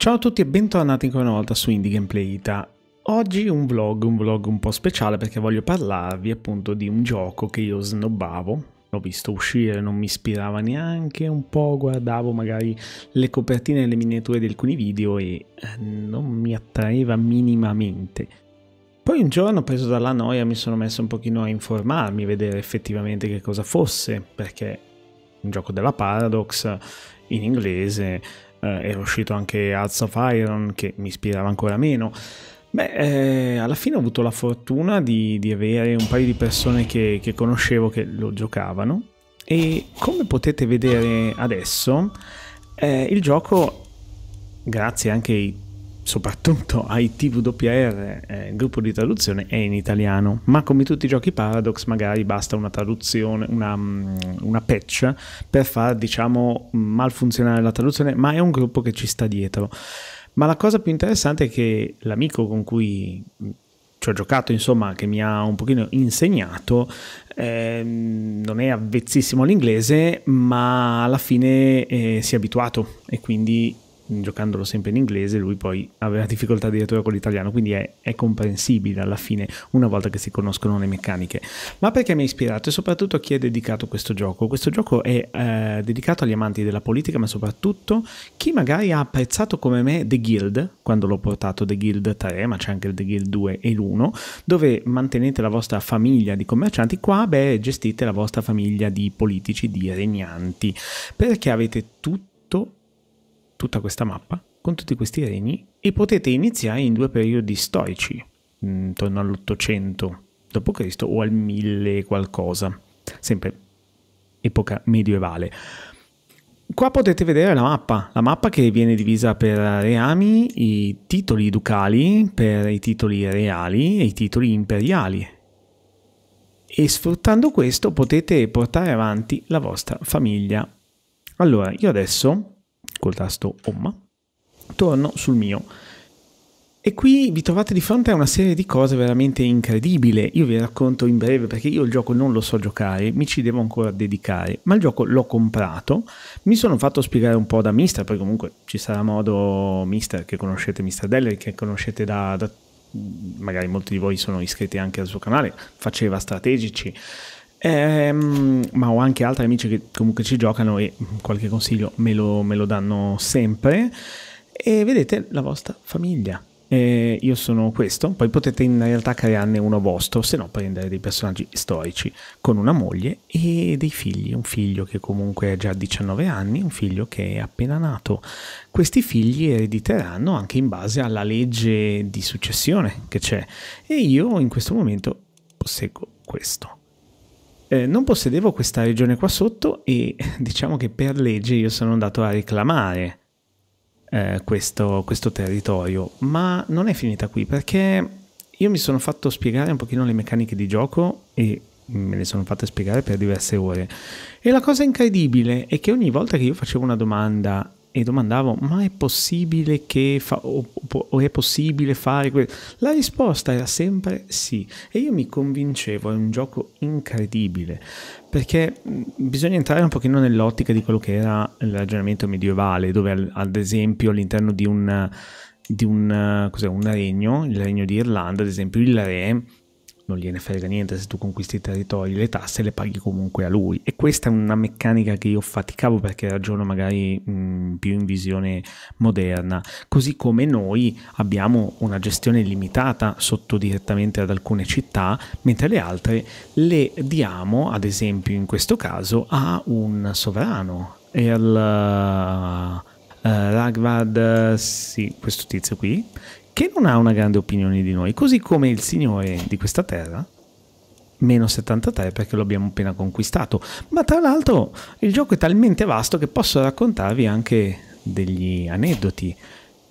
Ciao a tutti e bentornati ancora una volta su Indie Gameplay Ita. Oggi un vlog, un vlog un po' speciale perché voglio parlarvi appunto di un gioco che io snobbavo, l'ho visto uscire, non mi ispirava neanche un po', guardavo magari le copertine e le miniature di alcuni video e eh, non mi attraeva minimamente. Poi un giorno preso dalla noia mi sono messo un pochino a informarmi, vedere effettivamente che cosa fosse, perché un gioco della Paradox in inglese eh, era uscito anche Hearts of Iron che mi ispirava ancora meno. Beh, eh, alla fine ho avuto la fortuna di, di avere un paio di persone che, che conoscevo che lo giocavano e come potete vedere adesso eh, il gioco, grazie anche ai soprattutto ITWR, eh, il gruppo di traduzione, è in italiano, ma come tutti i giochi Paradox magari basta una traduzione, una, mm, una patch per far diciamo malfunzionare la traduzione, ma è un gruppo che ci sta dietro. Ma la cosa più interessante è che l'amico con cui mm, ci ho giocato, insomma, che mi ha un pochino insegnato, eh, non è avvezzissimo all'inglese, ma alla fine eh, si è abituato e quindi giocandolo sempre in inglese, lui poi aveva difficoltà addirittura con l'italiano, quindi è, è, comprensibile alla fine una volta che si conoscono le meccaniche. Ma perché mi ha ispirato e soprattutto a chi è dedicato questo gioco? Questo gioco è eh, dedicato agli amanti della politica, ma soprattutto chi magari ha apprezzato come me The Guild, quando l'ho portato The Guild 3, ma c'è anche il The Guild 2 e l'1, dove mantenete la vostra famiglia di commercianti, qua beh, gestite la vostra famiglia di politici, di regnanti, perché avete tutto tutta questa mappa con tutti questi regni e potete iniziare in due periodi storici, mm, intorno all'800 d.C. o al 1000 qualcosa, sempre epoca medievale. Qua potete vedere la mappa, la mappa che viene divisa per reami, i titoli ducali per i titoli reali e i titoli imperiali. E sfruttando questo potete portare avanti la vostra famiglia. Allora, io adesso col tasto Home, torno sul mio. E qui vi trovate di fronte a una serie di cose veramente incredibili. Io vi racconto in breve perché io il gioco non lo so giocare, mi ci devo ancora dedicare, ma il gioco l'ho comprato, mi sono fatto spiegare un po' da Mister, poi comunque ci sarà modo Mister che conoscete, Mister Deller, che conoscete da, da magari molti di voi sono iscritti anche al suo canale, faceva strategici Ehm, ma ho anche altri amici che comunque ci giocano e qualche consiglio me lo, me lo danno sempre. E vedete la vostra famiglia. Eh, io sono questo, poi potete in realtà crearne uno vostro, se no prendere dei personaggi storici con una moglie e dei figli, un figlio che comunque ha già 19 anni, un figlio che è appena nato. Questi figli erediteranno anche in base alla legge di successione che c'è e io in questo momento posseggo questo. Eh, non possedevo questa regione qua sotto e diciamo che per legge io sono andato a reclamare eh, questo, questo territorio, ma non è finita qui perché io mi sono fatto spiegare un pochino le meccaniche di gioco e me le sono fatte spiegare per diverse ore. E la cosa incredibile è che ogni volta che io facevo una domanda e domandavo ma è possibile che fa- o, o è possibile fare questo? La risposta era sempre sì e io mi convincevo, è un gioco incredibile perché bisogna entrare un pochino nell'ottica di quello che era il ragionamento medievale dove ad esempio all'interno di un di un, un regno, il regno di Irlanda ad esempio, il re non gliene frega niente se tu conquisti i territori, le tasse le paghi comunque a lui. E questa è una meccanica che io faticavo perché ragiono magari mh, più in visione moderna, così come noi abbiamo una gestione limitata sotto direttamente ad alcune città, mentre le altre le diamo, ad esempio in questo caso, a un sovrano, Earl uh, eh, Ragvad, sì, questo tizio qui, che non ha una grande opinione di noi, così come il Signore di questa terra, meno 73 perché lo abbiamo appena conquistato. Ma tra l'altro il gioco è talmente vasto che posso raccontarvi anche degli aneddoti.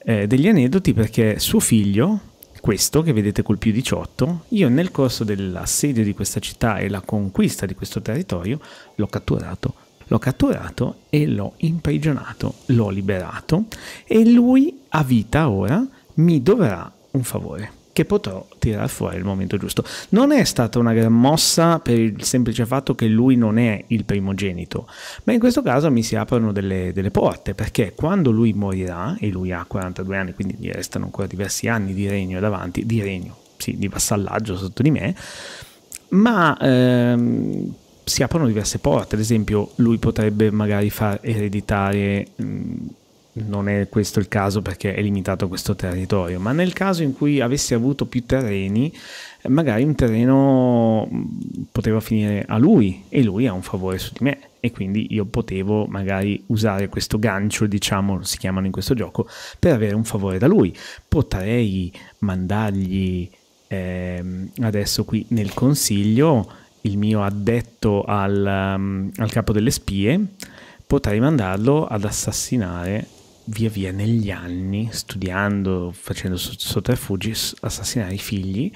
Eh, degli aneddoti perché suo figlio, questo che vedete col più 18, io nel corso dell'assedio di questa città e la conquista di questo territorio l'ho catturato. L'ho catturato e l'ho imprigionato, l'ho liberato e lui ha vita ora mi dovrà un favore che potrò tirare fuori al momento giusto. Non è stata una gran mossa per il semplice fatto che lui non è il primogenito, ma in questo caso mi si aprono delle, delle porte, perché quando lui morirà, e lui ha 42 anni, quindi gli restano ancora diversi anni di regno davanti, di regno, sì, di vassallaggio sotto di me, ma ehm, si aprono diverse porte, ad esempio lui potrebbe magari far ereditare... Mh, non è questo il caso perché è limitato questo territorio, ma nel caso in cui avessi avuto più terreni, eh, magari un terreno mm, poteva finire a lui e lui ha un favore su di me e quindi io potevo magari usare questo gancio, diciamo, si chiamano in questo gioco, per avere un favore da lui. Potrei mandargli eh, adesso qui nel consiglio il mio addetto al, mm, al capo delle spie, potrei mandarlo ad assassinare via via negli anni, studiando, facendo sotterfugi, assassinare i figli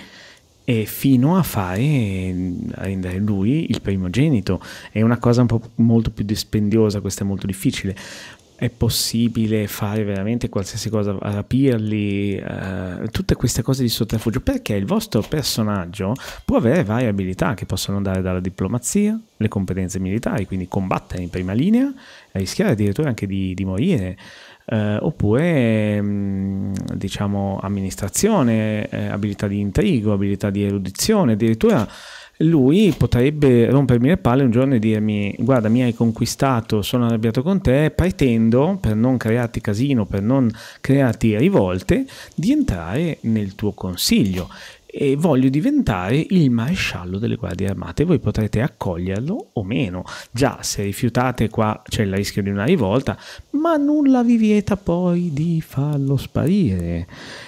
e fino a fare a rendere lui il primogenito. È una cosa un po' molto più dispendiosa, questa è molto difficile. È possibile fare veramente qualsiasi cosa, rapirli, eh, tutte queste cose di sotterfugio, perché il vostro personaggio può avere varie abilità che possono andare dalla diplomazia, le competenze militari, quindi combattere in prima linea, rischiare addirittura anche di, di morire, eh, oppure mm, diciamo amministrazione, eh, abilità di intrigo, abilità di erudizione, addirittura lui potrebbe rompermi le palle un giorno e dirmi guarda mi hai conquistato, sono arrabbiato con te, pretendo, per non crearti casino, per non crearti rivolte, di entrare nel tuo consiglio e voglio diventare il maresciallo delle guardie armate. Voi potrete accoglierlo o meno. Già, se rifiutate qua c'è il rischio di una rivolta, ma nulla vi vieta poi di farlo sparire.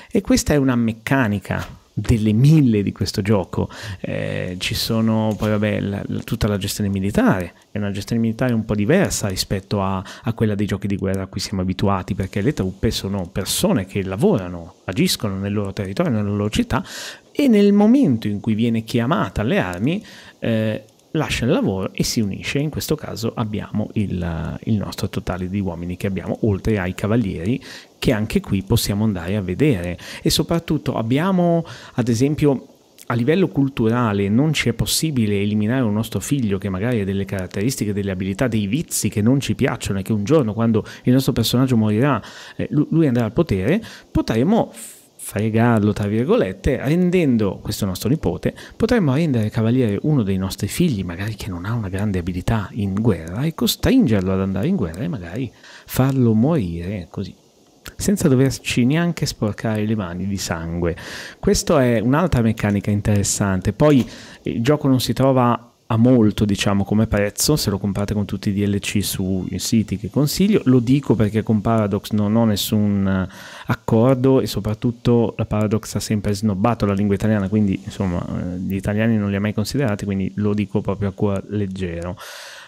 E questa è una meccanica delle mille di questo gioco. Eh, ci sono poi vabbè, la, la, tutta la gestione militare, è una gestione militare un po' diversa rispetto a, a, quella dei giochi di guerra a cui siamo abituati, perché le truppe sono persone che lavorano, agiscono nel loro territorio, nella loro città, e nel momento in cui viene chiamata alle armi eh, lascia il lavoro e si unisce, in questo caso abbiamo il, il nostro totale di uomini che abbiamo, oltre ai cavalieri che anche qui possiamo andare a vedere e soprattutto abbiamo ad esempio a livello culturale non ci è possibile eliminare un nostro figlio che magari ha delle caratteristiche, delle abilità, dei vizi che non ci piacciono e che un giorno quando il nostro personaggio morirà eh, lui andrà al potere, potremo fregarlo, tra virgolette, rendendo questo nostro nipote, potremmo rendere cavaliere uno dei nostri figli, magari che non ha una grande abilità in guerra, e costringerlo ad andare in guerra e magari farlo morire così senza doverci neanche sporcare le mani di sangue. Questa è un'altra meccanica interessante. Poi il gioco non si trova ha molto diciamo come prezzo se lo comprate con tutti i DLC sui siti che consiglio lo dico perché con Paradox non ho nessun eh, accordo e soprattutto la Paradox ha sempre snobbato la lingua italiana quindi insomma eh, gli italiani non li ha mai considerati quindi lo dico proprio a cuor leggero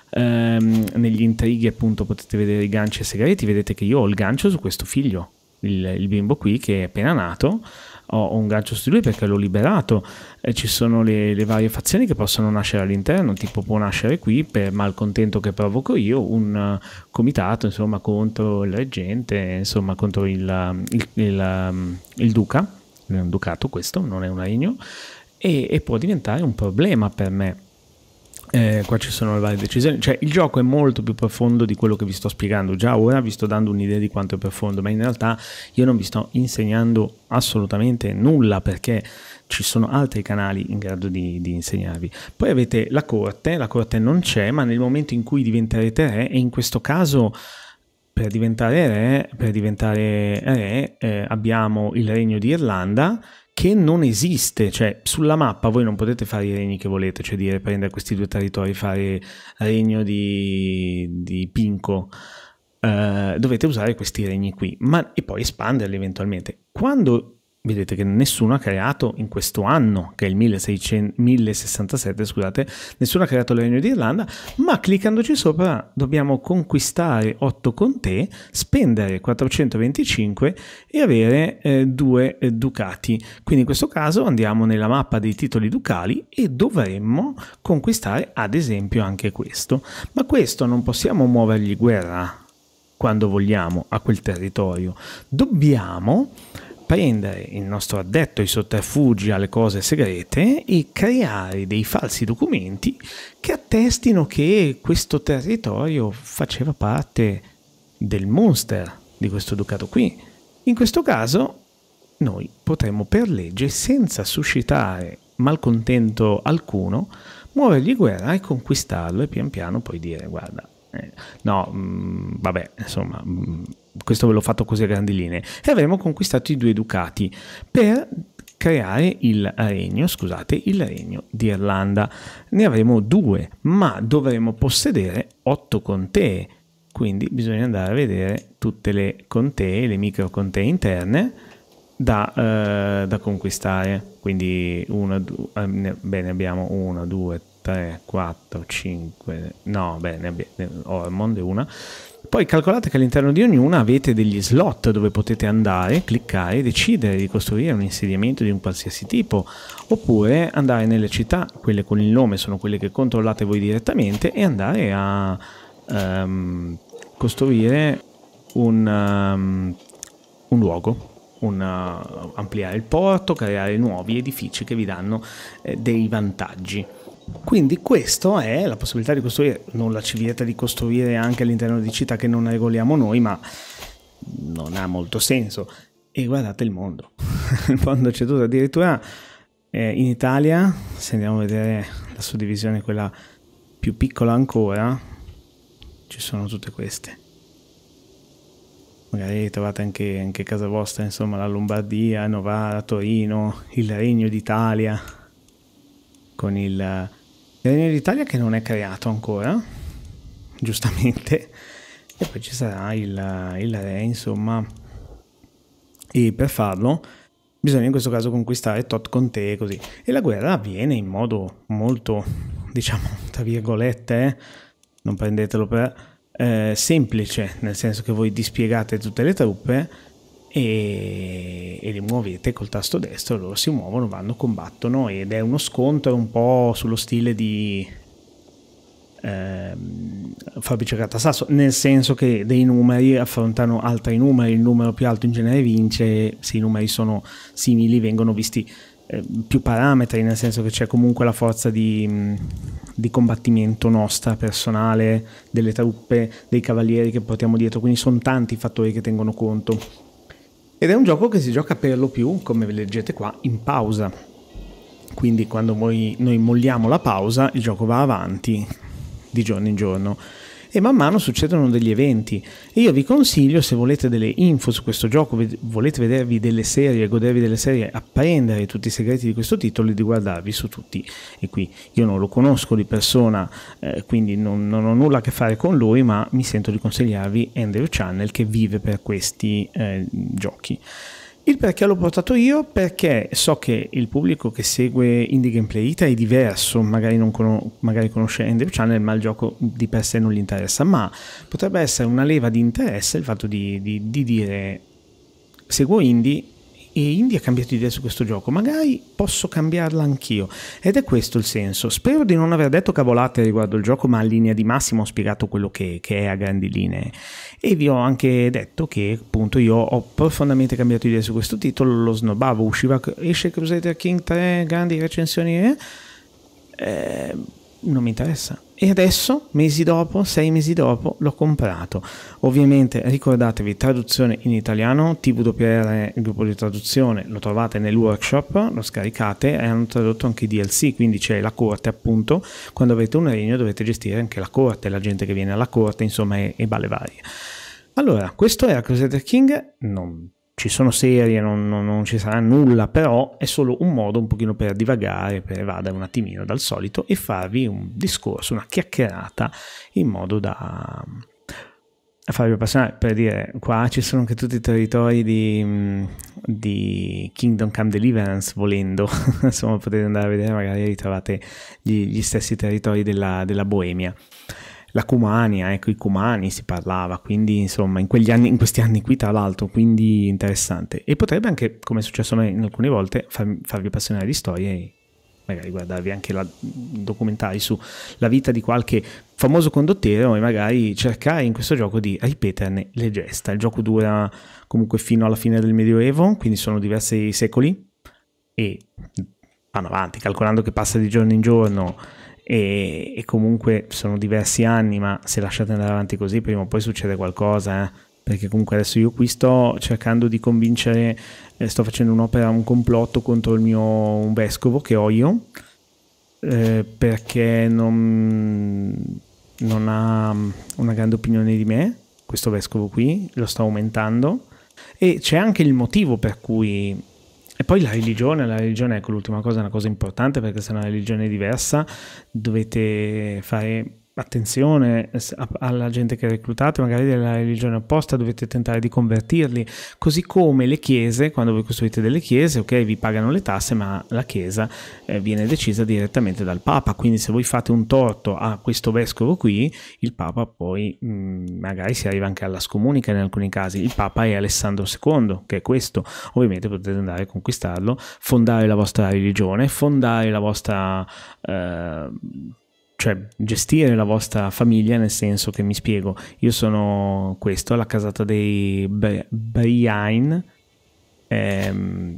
ehm, negli intrighi appunto potete vedere i ganci e segreti vedete che io ho il gancio su questo figlio il, il bimbo qui che è appena nato ho, un gancio su di lui perché l'ho liberato. E ci sono le, le, varie fazioni che possono nascere all'interno, tipo può nascere qui per malcontento che provoco io, un eh, comitato insomma contro il reggente, insomma contro il, eh, il, il, eh, il duca, è un ducato questo, non è un regno, e, e può diventare un problema per me eh, qua ci sono le varie decisioni, cioè il gioco è molto più profondo di quello che vi sto spiegando, già ora vi sto dando un'idea di quanto è profondo, ma in realtà io non vi sto insegnando assolutamente nulla perché ci sono altri canali in grado di, di insegnarvi. Poi avete la corte, la corte non c'è, ma nel momento in cui diventerete re, e in questo caso per diventare re, per diventare re eh, abbiamo il regno di Irlanda che non esiste, cioè sulla mappa voi non potete fare i regni che volete, cioè dire prendere questi due territori, fare regno di, di Pinco, uh, dovete usare questi regni qui, ma, e poi espanderli eventualmente. Quando vedete che nessuno ha creato in questo anno, che è il 1600, 1067, scusate, nessuno ha creato il Regno d'Irlanda, ma cliccandoci sopra dobbiamo conquistare 8 contee, spendere 425 e avere eh, due eh, ducati. Quindi in questo caso andiamo nella mappa dei titoli ducali e dovremmo conquistare ad esempio anche questo. Ma questo non possiamo muovergli guerra quando vogliamo a quel territorio. Dobbiamo prendere il nostro addetto ai sotterfugi, alle cose segrete e creare dei falsi documenti che attestino che questo territorio faceva parte del monster di questo ducato qui. In questo caso noi potremmo per legge, senza suscitare malcontento alcuno, muovergli guerra e conquistarlo e pian piano poi dire guarda, eh, no, mh, mm, vabbè, insomma... Mh, mm, questo ve l'ho fatto così a grandi linee, e avremo conquistato i due ducati per creare il regno, scusate, il regno d'Irlanda. Ne avremo due, ma dovremo possedere otto contee, quindi bisogna andare a vedere tutte le contee, le micro contee interne da, eh, da conquistare. Quindi una, due, eh, bene, abbiamo 1, 2, 3 3, 4, 5, no, bene, ne abbiamo, oh, mondo è una. Poi calcolate che all'interno di ognuna avete degli slot dove potete andare, cliccare decidere di costruire un insediamento di un qualsiasi tipo, oppure andare nelle città, quelle con il nome sono quelle che controllate voi direttamente, e andare a um, costruire un, um, un luogo. Un, uh, ampliare il porto, creare nuovi edifici che vi danno eh, dei vantaggi. Quindi questa è la possibilità di costruire, non la civietta di costruire anche all'interno di città che non regoliamo noi, ma non ha molto senso. E guardate il mondo, il mondo c'è tutto, addirittura eh, in Italia, se andiamo a vedere la suddivisione, quella più piccola ancora, ci sono tutte queste. Magari trovate anche, anche casa vostra, insomma, la Lombardia, Novara, Torino, il Regno d'Italia, con il Venire d'Italia che non è creato ancora, giustamente, e poi ci sarà il, il re, insomma. E per farlo bisogna in questo caso conquistare Tot con te e così. E la guerra avviene in modo molto, diciamo, tra virgolette, eh, non prendetelo per eh, semplice, nel senso che voi dispiegate tutte le truppe e, e, li muovete col tasto destro, loro si muovono, vanno, combattono ed è uno scontro un po' sullo stile di ehm, Fabrizio Catassasso, nel senso che dei numeri affrontano altri numeri, il numero più alto in genere vince, se i numeri sono simili vengono visti eh, più parametri, nel senso che c'è comunque la forza di, di, combattimento nostra, personale, delle truppe, dei cavalieri che portiamo dietro, quindi sono tanti i fattori che tengono conto ed è un gioco che si gioca per lo più, come leggete qua, in pausa. Quindi quando noi, noi molliamo la pausa, il gioco va avanti di giorno in giorno e man mano succedono degli eventi. E io vi consiglio, se volete delle info su questo gioco, volete vedervi delle serie, godervi delle serie, apprendere tutti i segreti di questo titolo e di guardarvi su tutti. E qui io non lo conosco di persona, eh, quindi non, non, ho nulla a che fare con lui, ma mi sento di consigliarvi Andrew Channel che vive per questi eh, giochi. Il perché l'ho portato io perché so che il pubblico che segue Indie Gameplay Ita è diverso, magari, con- magari conosce Ender Channel ma il gioco di per sé non gli interessa, ma potrebbe essere una leva di interesse il fatto di, di, di dire seguo Indie e India ha cambiato idea su questo gioco, magari posso cambiarla anch'io. Ed è questo il senso. Spero di non aver detto cavolate riguardo il gioco, ma a linea di massima ho spiegato quello che, che è a grandi linee. E vi ho anche detto che appunto io ho profondamente cambiato idea su questo titolo, lo snobavo, usciva, esce Crusader King 3, grandi recensioni, eh? eh, non mi interessa e adesso, mesi dopo, sei mesi dopo, l'ho comprato. Ovviamente ricordatevi traduzione in italiano, TWR, il gruppo di traduzione, lo trovate nel workshop, lo scaricate e hanno tradotto anche i DLC, quindi c'è la corte appunto, quando avete un regno dovete gestire anche la corte, la gente che viene alla corte, insomma, e, e varie. Allora, questo era Crusader King, non ci sono serie, non, non, non, ci sarà nulla, però è solo un modo un pochino per divagare, per evadere un attimino dal solito e farvi un discorso, una chiacchierata in modo da farvi appassionare, per dire qua ci sono anche tutti i territori di, di Kingdom Come Deliverance volendo, insomma potete andare a vedere, magari ritrovate gli, gli stessi territori della, della Boemia la Cumania, ecco i Cumani si parlava, quindi insomma in, anni, in questi anni qui tra l'altro, quindi interessante. E potrebbe anche, come è successo a me in alcune volte, far, farvi appassionare di storie e magari guardarvi anche la, documentari sulla vita di qualche famoso condottiero e magari cercare in questo gioco di ripeterne le gesta. Il gioco dura comunque fino alla fine del Medioevo, quindi sono diversi secoli e mm, vanno avanti, calcolando che passa di giorno in giorno e, e, comunque sono diversi anni, ma se lasciate andare avanti così prima o poi succede qualcosa, eh? perché comunque adesso io qui sto cercando di convincere, eh, sto facendo un'opera, un complotto contro il mio vescovo che ho io, eh, perché non, non ha mm, una grande opinione di me, questo vescovo qui, lo sto aumentando, e c'è anche il motivo per cui e poi la religione, la religione, ecco l'ultima cosa, è una cosa importante perché se una religione è diversa dovete fare attenzione alla gente che reclutate, magari della religione opposta, dovete tentare di convertirli, così come le chiese, quando voi costruite delle chiese, ok, vi pagano le tasse, ma la chiesa eh, viene decisa direttamente dal Papa, quindi se voi fate un torto a questo vescovo qui, il Papa poi mh, mm, magari si arriva anche alla scomunica in alcuni casi, il Papa è Alessandro II, che è questo, ovviamente potete andare a conquistarlo, fondare la vostra religione, fondare la vostra... Eh, cioè gestire la vostra famiglia nel senso che mi spiego, io sono questo la casata dei Brian ehm,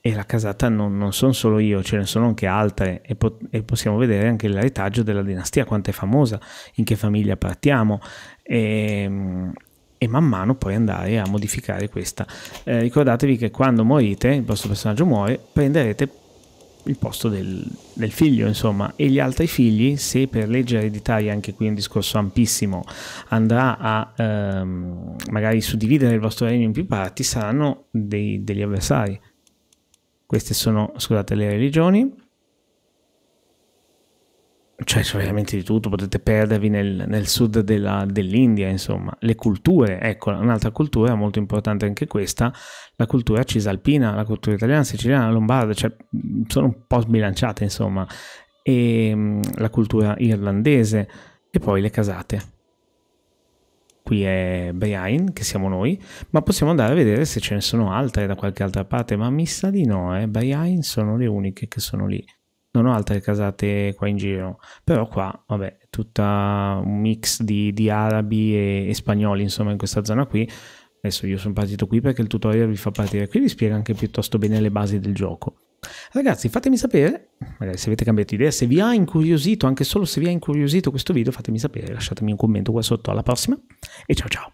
e la casata non, non, sono solo io, ce ne sono anche altre e, po e possiamo vedere anche l'eretaggio della dinastia, quanto è famosa, in che famiglia partiamo. Ehm, e man mano poi andare a modificare questa. Eh, ricordatevi che quando morite, il vostro personaggio muore, prenderete il posto del, del, figlio, insomma, e gli altri figli, se per legge ereditaria, anche qui un discorso ampissimo, andrà a ehm, magari suddividere il vostro regno in più parti, saranno dei, degli avversari. Queste sono, scusate, le religioni cioè c'è veramente di tutto, potete perdervi nel, nel sud della, dell'India, insomma, le culture, ecco, un'altra cultura molto importante anche questa, la cultura cisalpina, la cultura italiana, siciliana, lombarda, cioè sono un po' sbilanciate, insomma, e mm, la cultura irlandese e poi le casate. Qui è Brian, che siamo noi, ma possiamo andare a vedere se ce ne sono altre da qualche altra parte, ma mi sa di no, eh. Brian sono le uniche che sono lì non ho altre casate qua in giro, però qua, vabbè, tutta un mix di, di arabi e, e, spagnoli, insomma, in questa zona qui. Adesso io sono partito qui perché il tutorial vi fa partire qui, vi spiega anche piuttosto bene le basi del gioco. Ragazzi, fatemi sapere, magari se avete cambiato idea, se vi ha incuriosito, anche solo se vi ha incuriosito questo video, fatemi sapere, lasciatemi un commento qua sotto, alla prossima e ciao ciao!